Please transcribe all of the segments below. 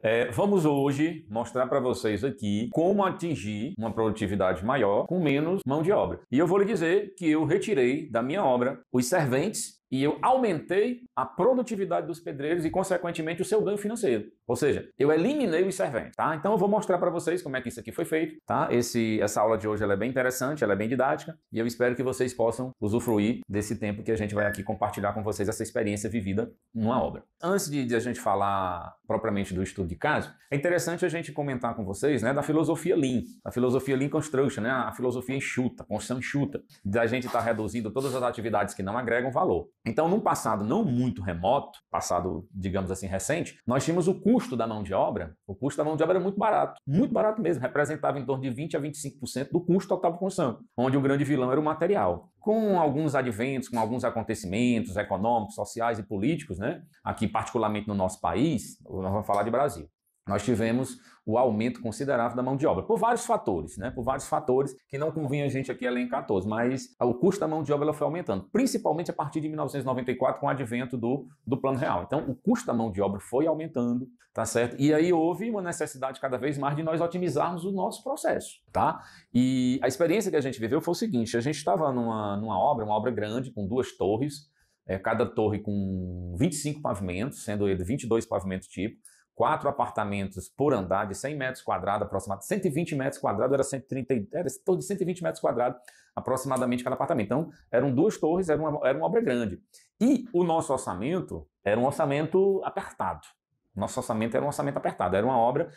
É, vamos hoje mostrar para vocês aqui como atingir uma produtividade maior com menos mão de obra. E eu vou lhe dizer que eu retirei da minha obra os serventes e eu aumentei a produtividade dos pedreiros e, consequentemente, o seu ganho financeiro. Ou seja, eu eliminei os serventes, tá? Então eu vou mostrar para vocês como é que isso aqui foi feito, tá? Esse, essa aula de hoje é bem interessante, ela é bem didática e eu espero que vocês possam usufruir desse tempo que a gente vai aqui compartilhar com vocês essa experiência vivida numa obra. Antes de, de a gente falar propriamente do estudo de caso, é interessante a gente comentar com vocês, né, da filosofia Lean, da filosofia Lean Construction, né, a filosofia enxuta, construção enxuta, da gente estar tá reduzindo todas as atividades que não agregam valor. Então, num passado não muito remoto, passado, digamos assim, recente, nós tínhamos o curso custo da mão de obra, o custo da mão de obra era muito barato, muito barato mesmo, representava em torno de 20 a 25% do custo total da construção, onde o grande vilão era o material. Com alguns adventos, com alguns acontecimentos econômicos, sociais e políticos, né? Aqui particularmente no nosso país, nós vamos falar de Brasil nós tivemos o aumento considerável da mão de obra, por vários fatores, né? Por vários fatores que não convinha a gente aqui de 14, mas o custo da mão de obra ela foi aumentando, principalmente a partir de 1994, com o advento do, do Plano Real. Então, o custo da mão de obra foi aumentando, tá certo? E aí houve uma necessidade cada vez mais de nós otimizarmos o nosso processo, tá? E a experiência que a gente viveu foi o seguinte: a gente estava numa, numa obra, uma obra grande, com duas torres, é, cada torre com 25 pavimentos, sendo ele 22 pavimentos tipo quatro apartamentos por andar, de 100 metros quadrados aproximadamente, 120 metros quadrados, era 130, era de 120 metros quadrados aproximadamente cada apartamento. Então, eram duas torres, era uma, era uma obra grande. E o nosso orçamento era um orçamento apertado. Nosso orçamento era um orçamento apertado, era uma obra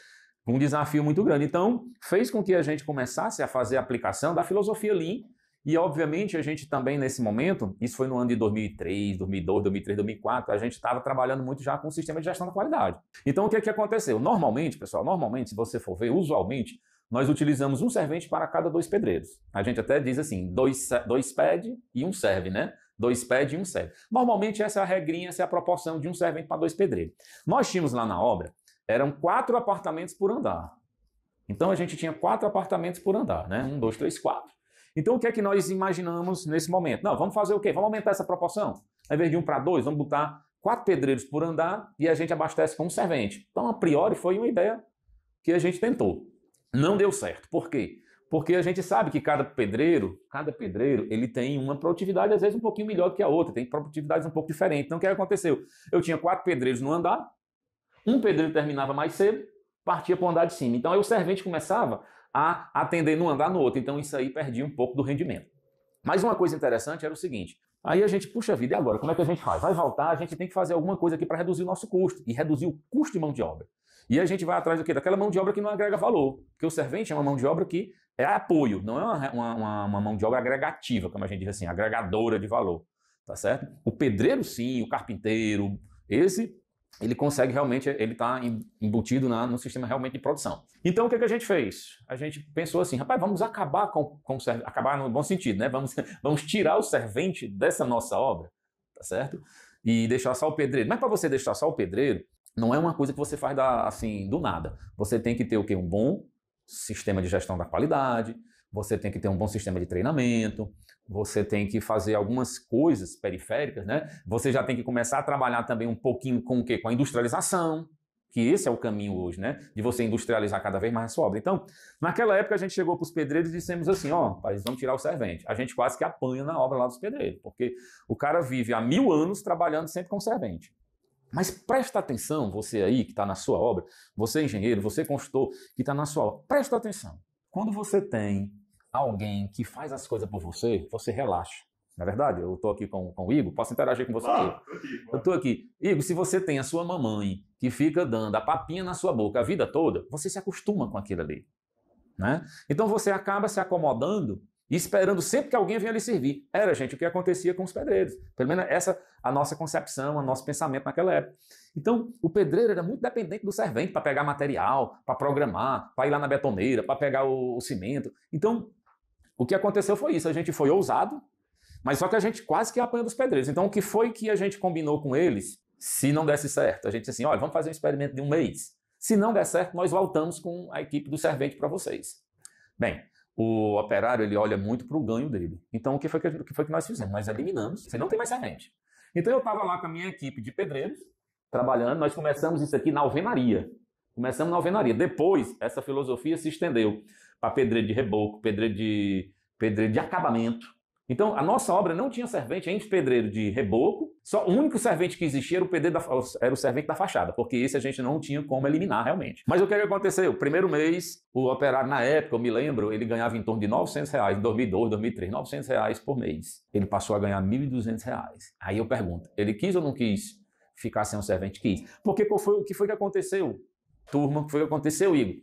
com um desafio muito grande. Então, fez com que a gente começasse a fazer a aplicação da filosofia Lean, e obviamente a gente também nesse momento, isso foi no ano de 2003, 2002, 2003, 2004, a gente estava trabalhando muito já com o sistema de gestão da qualidade. Então o que é que aconteceu? Normalmente, pessoal, normalmente se você for ver, usualmente nós utilizamos um servente para cada dois pedreiros. A gente até diz assim, dois, dois ped e um serve, né? Dois ped e um serve. Normalmente essa é a regrinha, essa é a proporção de um servente para dois pedreiros. Nós tínhamos lá na obra, eram quatro apartamentos por andar. Então a gente tinha quatro apartamentos por andar, né? Um, dois, três, quatro. Então, o que é que nós imaginamos nesse momento? Não, vamos fazer o quê? Vamos aumentar essa proporção. Ao invés de um para dois, vamos botar quatro pedreiros por andar e a gente abastece com um servente. Então, a priori, foi uma ideia que a gente tentou. Não deu certo. Por quê? Porque a gente sabe que cada pedreiro, cada pedreiro, ele tem uma produtividade às vezes um pouquinho melhor do que a outra, tem produtividades um pouco diferentes. Então, o que aconteceu? Eu tinha quatro pedreiros no andar, um pedreiro terminava mais cedo, partia para o andar de cima. Então, aí o servente começava a atender num andar no outro. Então isso aí perdia um pouco do rendimento. Mas uma coisa interessante era o seguinte: Aí a gente, puxa vida, e agora? Como é que a gente faz? Vai voltar, a gente tem que fazer alguma coisa aqui para reduzir o nosso custo e reduzir o custo de mão de obra. E a gente vai atrás do quê? Daquela mão de obra que não agrega valor. Porque o servente é uma mão de obra que é apoio, não é uma, uma, uma mão de obra agregativa, como a gente diz assim, agregadora de valor. Tá certo? O pedreiro, sim, o carpinteiro, esse ele consegue realmente, ele está embutido na, no sistema realmente de produção. Então o que, é que a gente fez? A gente pensou assim, rapaz, vamos acabar com, com acabar no bom sentido, né? Vamos, vamos tirar o servente dessa nossa obra, tá certo? E deixar só o pedreiro. Mas para você deixar só o pedreiro, não é uma coisa que você faz da, assim do nada. Você tem que ter o quê? Um bom sistema de gestão da qualidade, você tem que ter um bom sistema de treinamento, você tem que fazer algumas coisas periféricas, né? Você já tem que começar a trabalhar também um pouquinho com o quê? Com a industrialização, que esse é o caminho hoje, né? De você industrializar cada vez mais a sua obra. Então, naquela época a gente chegou para os pedreiros e dissemos assim, ó, oh, vamos tirar o servente. A gente quase que apanha na obra lá dos pedreiros, porque o cara vive há mil anos trabalhando sempre com servente. Mas presta atenção, você aí que está na sua obra, você é engenheiro, você é consultor que está na sua obra, presta atenção. Quando você tem alguém que faz as coisas por você, você relaxa. Na é verdade, eu estou aqui com, com o Igor, posso interagir com você? eu eu estou aqui. Igor, se você tem a sua mamãe que fica dando a papinha na sua boca a vida toda, você se acostuma com aquilo ali. Né? Então você acaba se acomodando e esperando sempre que alguém venha lhe servir. Era, gente, o que acontecia com os pedreiros. Pelo menos essa a nossa concepção, o nosso pensamento naquela época. Então, o pedreiro era muito dependente do servente para pegar material, para programar, para ir lá na betoneira, para pegar o, o cimento. Então, o que aconteceu foi isso, a gente foi ousado, mas só que a gente quase que é apanhou dos pedreiros. Então, o que foi que a gente combinou com eles se não desse certo? A gente disse assim: olha, vamos fazer um experimento de um mês. Se não der certo, nós voltamos com a equipe do servente para vocês. Bem, o operário ele olha muito para o ganho dele. Então, o que foi que, gente, que foi que, nós fizemos? Nós eliminamos, você não tem mais servente. Então, eu estava lá com a minha equipe de pedreiros, trabalhando, nós começamos isso aqui na alvenaria. Começamos na alvenaria. Depois, essa filosofia se estendeu para pedreiro de reboco, pedreiro de, pedreiro de acabamento. Então, a nossa obra não tinha servente, a pedreiro de reboco, só o único servente que existia era o, pedreiro da, era o servente da fachada, porque esse a gente não tinha como eliminar realmente. Mas o que, é aconteceu? Primeiro mês, o operário, na época, eu me lembro, ele ganhava em torno de 900 reais, em 2002, 2003, 900 reais por mês. Ele passou a ganhar 1.200 reais. Aí eu pergunto, ele quis ou não quis ficar sem um servente? Quis. Porque qual foi, o que foi que aconteceu? turma, que foi o que aconteceu, Igor?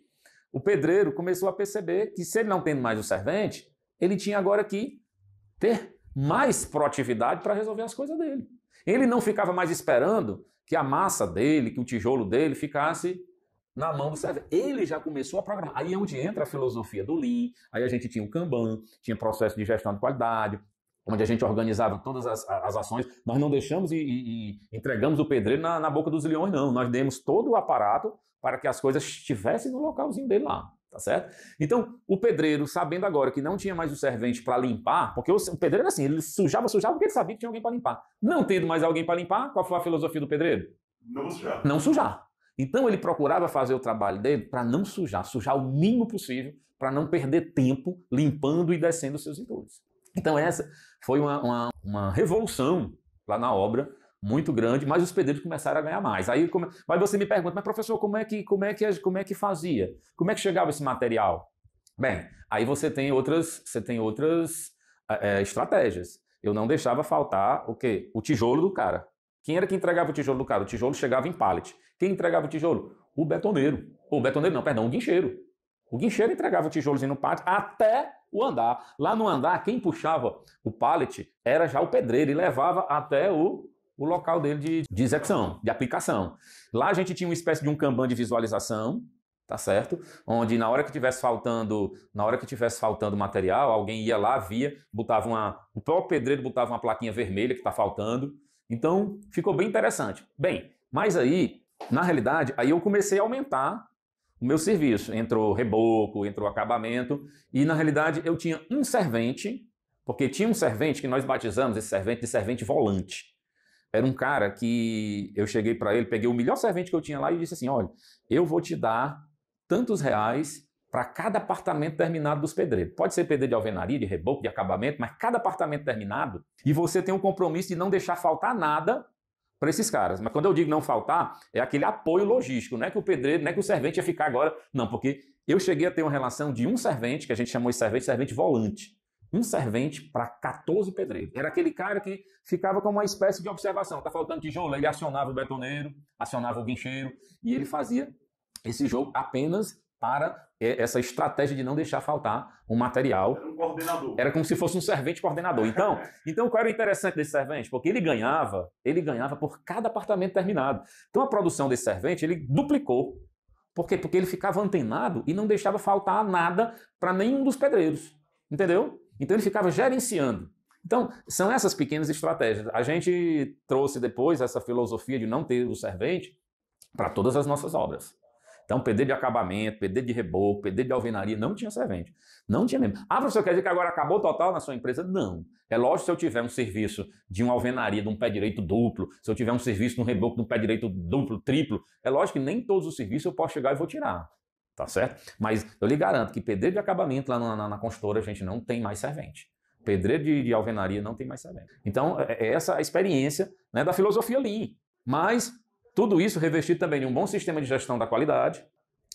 O pedreiro começou a perceber que se ele não tendo mais o servente, ele tinha agora que ter mais proatividade para resolver as coisas dele. Ele não ficava mais esperando que a massa dele, que o tijolo dele ficasse na mão do servente. Ele já começou a programar. Aí é onde entra a filosofia do Lean, aí a gente tinha o Kanban, tinha processo de gestão de qualidade, onde a gente organizava todas as, as ações, nós não deixamos e, e, e entregamos o pedreiro na, na, boca dos leões, não. Nós demos todo o aparato para que as coisas estivessem no localzinho dele lá, tá certo? Então, o pedreiro, sabendo agora que não tinha mais o servente para limpar, porque o, o pedreiro era assim, ele sujava, sujava, porque ele sabia que tinha alguém para limpar. Não tendo mais alguém para limpar, qual foi a filosofia do pedreiro? Não sujar. Não sujar. Então ele procurava fazer o trabalho dele para não sujar, sujar o mínimo possível, para não perder tempo limpando e descendo os seus entulhos. Então, essa foi uma, uma, uma revolução lá na obra muito grande, mas os pedreiros começaram a ganhar mais. Aí, como... mas você me pergunta, mas professor, como é que como é que como é que fazia? Como é que chegava esse material? Bem, aí você tem outras você tem outras é, estratégias. Eu não deixava faltar o quê? O tijolo do cara. Quem era que entregava o tijolo do cara? O tijolo chegava em pallet. Quem entregava o tijolo? O betoneiro. O betoneiro não, perdão, o guincheiro. O guincheiro entregava o tijolozinho no pátio até o andar. Lá no andar, quem puxava o pallet era já o pedreiro e levava até o, o local dele de, de execução, de aplicação. Lá a gente tinha uma espécie de um Kanban de visualização, tá certo? Onde na hora que tivesse faltando, na hora que tivesse faltando material, alguém ia lá, via, botava uma, o próprio pedreiro botava uma plaquinha vermelha que está faltando. Então, ficou bem interessante. Bem, mas aí, na realidade, aí eu comecei a aumentar o meu serviço. Entrou reboco, entrou acabamento, e na realidade eu tinha um servente, porque tinha um servente que nós batizamos esse servente de servente volante. Era um cara que eu cheguei para ele, peguei o melhor servente que eu tinha lá e disse assim: olha, eu vou te dar tantos reais para cada apartamento terminado dos pedreiros. Pode ser pedreiro de alvenaria, de reboco, de acabamento, mas cada apartamento terminado, e você tem um compromisso de não deixar faltar nada para esses caras. Mas quando eu digo não faltar, é aquele apoio logístico, não é que o pedreiro, não é que o servente ia ficar agora, não, porque eu cheguei a ter uma relação de um servente, que a gente chamou de servente, servente volante. Um servente para 14 pedreiros. Era aquele cara que ficava como uma espécie de observação. Tá faltando tijolo, ele acionava o betoneiro, acionava o guincheiro, e ele fazia esse jogo apenas para essa estratégia de não deixar faltar um material. Era um coordenador. Era como se fosse um servente coordenador. Então, então qual era o interessante desse servente? Porque ele ganhava, ele ganhava por cada apartamento terminado. Então a produção desse servente, ele duplicou. Por quê? Porque ele ficava antenado e não deixava faltar nada para nenhum dos pedreiros. Entendeu? Então ele ficava gerenciando. Então, são essas pequenas estratégias. A gente trouxe depois essa filosofia de não ter o servente para todas as nossas obras. Então, PD de acabamento, PD de reboco, PD de alvenaria, não tinha servente. Não tinha mesmo. Ah, professor, quer dizer que agora acabou total na sua empresa? Não. É lógico, se eu tiver um serviço de uma alvenaria, de um pé direito duplo, se eu tiver um serviço de um reboco, de um pé direito duplo, triplo, é lógico que nem todos os serviços eu posso chegar e vou tirar. Tá certo? Mas eu lhe garanto que PD de acabamento lá na, na, na consultora, a gente não tem mais servente pedreiro de, de, alvenaria não tem mais servente. Então, é, é essa a experiência né, da filosofia ali. Mas tudo isso revestido também de um bom sistema de gestão da qualidade,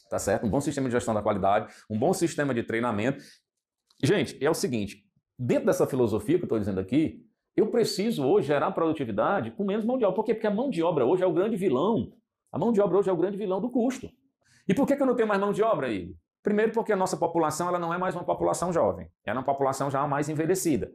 tá certo? Um bom sistema de gestão da qualidade, um bom sistema de treinamento. Gente, é o seguinte, dentro dessa filosofia que eu estou dizendo aqui, eu preciso hoje gerar produtividade com menos mão de obra. Por quê? Porque a mão de obra hoje é o grande vilão. A mão de obra hoje é o grande vilão do custo. E por que, eu não tenho mais mão de obra, aí? Primeiro, porque a nossa população ela não é mais uma população jovem, ela é uma população já mais envelhecida.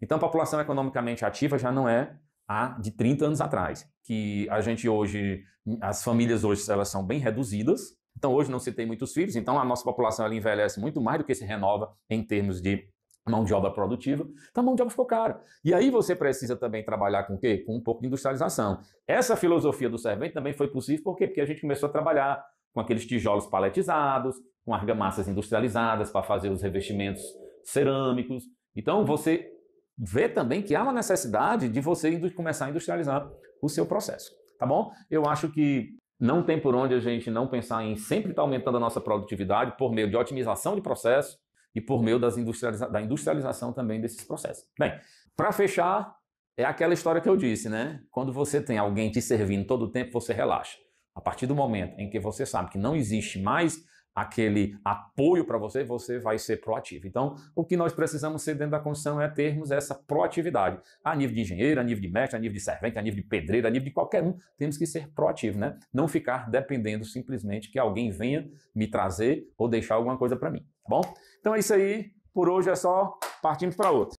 Então, a população economicamente ativa já não é a de 30 anos atrás, que a gente hoje, as famílias hoje elas são bem reduzidas, então hoje não se tem muitos filhos, então a nossa população ela envelhece muito mais do que se renova em termos de mão de obra produtiva, então a mão de obra ficou cara. E aí você precisa também trabalhar com o quê? Com um pouco de industrialização. Essa filosofia do servente também foi possível, por quê? Porque a gente começou a trabalhar com aqueles tijolos paletizados, com argamassas industrializadas para fazer os revestimentos cerâmicos. Então você vê também que há uma necessidade de você começar a industrializar o seu processo, tá bom? Eu acho que não tem por onde a gente não pensar em sempre estar tá aumentando a nossa produtividade por meio de otimização de processos e por meio das industrializa da industrialização também desses processos. Bem, para fechar, é aquela história que eu disse, né? Quando você tem alguém te servindo todo o tempo, você relaxa. A partir do momento em que você sabe que não existe mais aquele apoio para você, você vai ser proativo. Então, o que nós precisamos ser dentro da construção é termos essa proatividade. A nível de engenheiro, a nível de mestre, a nível de servente, a nível de pedreiro, a nível de qualquer um, temos que ser proativo, né? Não ficar dependendo simplesmente que alguém venha me trazer ou deixar alguma coisa para mim, tá bom? Então é isso aí. Por hoje é só. Partimos para outro.